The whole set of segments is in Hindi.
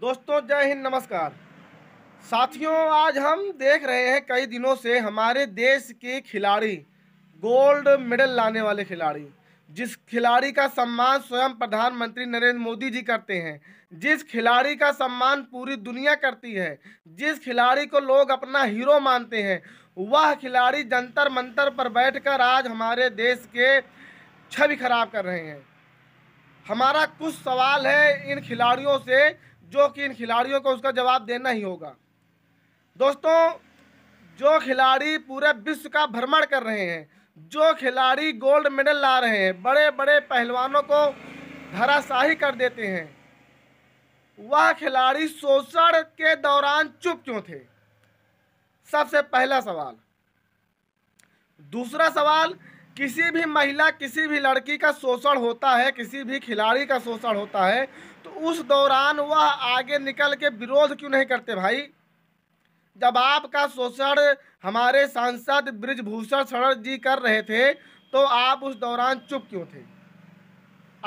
दोस्तों जय हिंद नमस्कार साथियों आज हम देख रहे हैं कई दिनों से हमारे देश के खिलाड़ी गोल्ड मेडल लाने वाले खिलाड़ी जिस खिलाड़ी का सम्मान स्वयं प्रधानमंत्री नरेंद्र मोदी जी करते हैं जिस खिलाड़ी का सम्मान पूरी दुनिया करती है जिस खिलाड़ी को लोग अपना हीरो मानते हैं वह खिलाड़ी जंतर मंतर पर बैठकर आज हमारे देश के छवि खराब कर रहे हैं हमारा कुछ सवाल है इन खिलाड़ियों से जो कि इन खिलाड़ियों को उसका जवाब देना ही होगा दोस्तों जो खिलाड़ी पूरे विश्व का भ्रमण कर रहे हैं जो खिलाड़ी गोल्ड मेडल ला रहे हैं बड़े बड़े पहलवानों को धराशाही कर देते हैं वह खिलाड़ी शोषण के दौरान चुप क्यों थे सबसे पहला सवाल दूसरा सवाल किसी भी महिला किसी भी लड़की का शोषण होता है किसी भी खिलाड़ी का शोषण होता है तो उस दौरान वह आगे निकल के विरोध क्यों नहीं करते भाई जब आपका शोषण हमारे सांसद ब्रिजभूषण शरण जी कर रहे थे तो आप उस दौरान चुप क्यों थे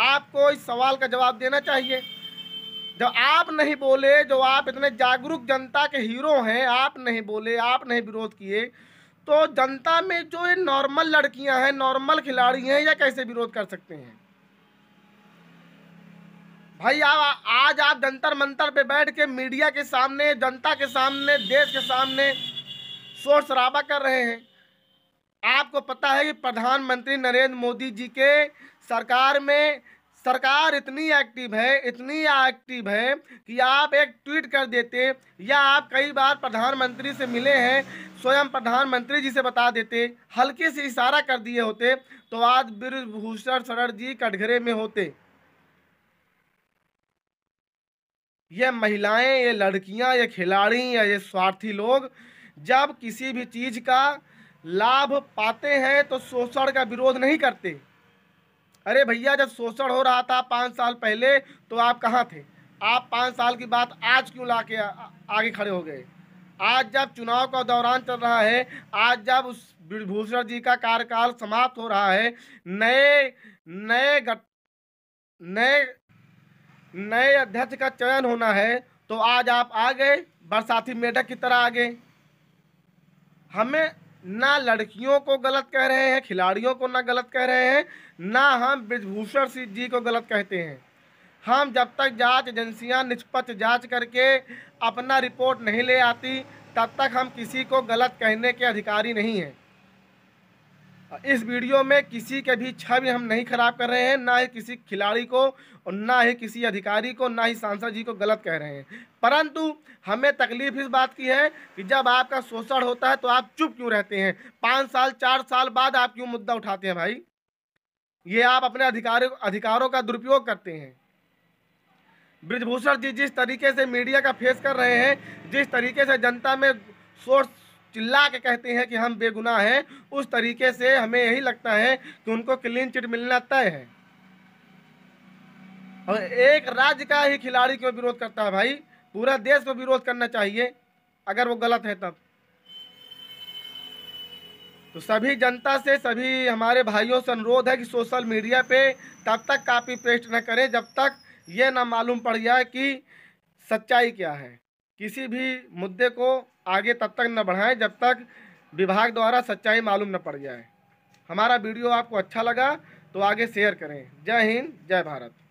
आपको इस सवाल का जवाब देना चाहिए जब आप नहीं बोले जो आप इतने जागरूक जनता के हीरो हैं आप नहीं बोले आप नहीं विरोध किए तो जनता में जो ये नॉर्मल लड़कियां हैं नॉर्मल खिलाड़ी हैं या कैसे विरोध कर सकते हैं भाई आप आज आप जंतर मंतर पे बैठ के मीडिया के सामने जनता के सामने देश के सामने शोर शराबा कर रहे हैं आपको पता है कि प्रधानमंत्री नरेंद्र मोदी जी के सरकार में सरकार इतनी एक्टिव है इतनी एक्टिव है कि आप एक ट्वीट कर देते या आप कई बार प्रधानमंत्री से मिले हैं स्वयं प्रधानमंत्री जी से बता देते हल्के से इशारा कर दिए होते तो आज ब्रजभूषण शरण जी कटघरे में होते ये महिलाएं ये लड़कियां ये खिलाड़ी या ये स्वार्थी लोग जब किसी भी चीज़ का लाभ पाते हैं तो शोषण का विरोध नहीं करते अरे भैया जब शोषण हो रहा था पाँच साल पहले तो आप कहाँ थे आप पाँच साल की बात आज क्यों ला के आगे खड़े हो गए आज जब चुनाव का दौरान चल रहा है आज जब उस विभूषण जी का कार्यकाल समाप्त हो रहा है नए नए गट नए नए अध्यक्ष का चयन होना है तो आज आप आ गए बरसाती मेढक की तरह आ गए हमें ना लड़कियों को गलत कह रहे हैं खिलाड़ियों को ना गलत कह रहे हैं ना हम ब्रजभूषण सिंह जी को गलत कहते हैं हम जब तक जांच एजेंसियां निष्पक्ष जांच करके अपना रिपोर्ट नहीं ले आती तब तक हम किसी को गलत कहने के अधिकारी नहीं हैं इस वीडियो में किसी के भी छवि हम नहीं खराब कर रहे हैं ना ही किसी खिलाड़ी को और ना ही किसी अधिकारी को ना ही सांसद जी को गलत कह रहे हैं परंतु हमें तकलीफ इस बात की है कि जब आपका शोषण होता है तो आप चुप क्यों रहते हैं पाँच साल चार साल बाद आप क्यों मुद्दा उठाते हैं भाई ये आप अपने अधिकारों अधिकारों का दुरुपयोग करते हैं ब्रजभूषण जी जिस तरीके से मीडिया का फेस कर रहे हैं जिस तरीके से जनता में शोर चिल्ला के कहते हैं कि हम बेगुनाह हैं उस तरीके से हमें यही लगता है कि उनको क्लीन चिट मिलना तय है और एक राज्य का ही खिलाड़ी क्यों विरोध करता है भाई पूरा देश को विरोध करना चाहिए अगर वो गलत है तब तो सभी जनता से सभी हमारे भाइयों से अनुरोध है कि सोशल मीडिया पे तब तक कापी पेस्ट ना करें जब तक ये ना मालूम पड़ जाए कि सच्चाई क्या है किसी भी मुद्दे को आगे तब तक न बढ़ाएं जब तक विभाग द्वारा सच्चाई मालूम न पड़ जाए हमारा वीडियो आपको अच्छा लगा तो आगे शेयर करें जय हिंद जय भारत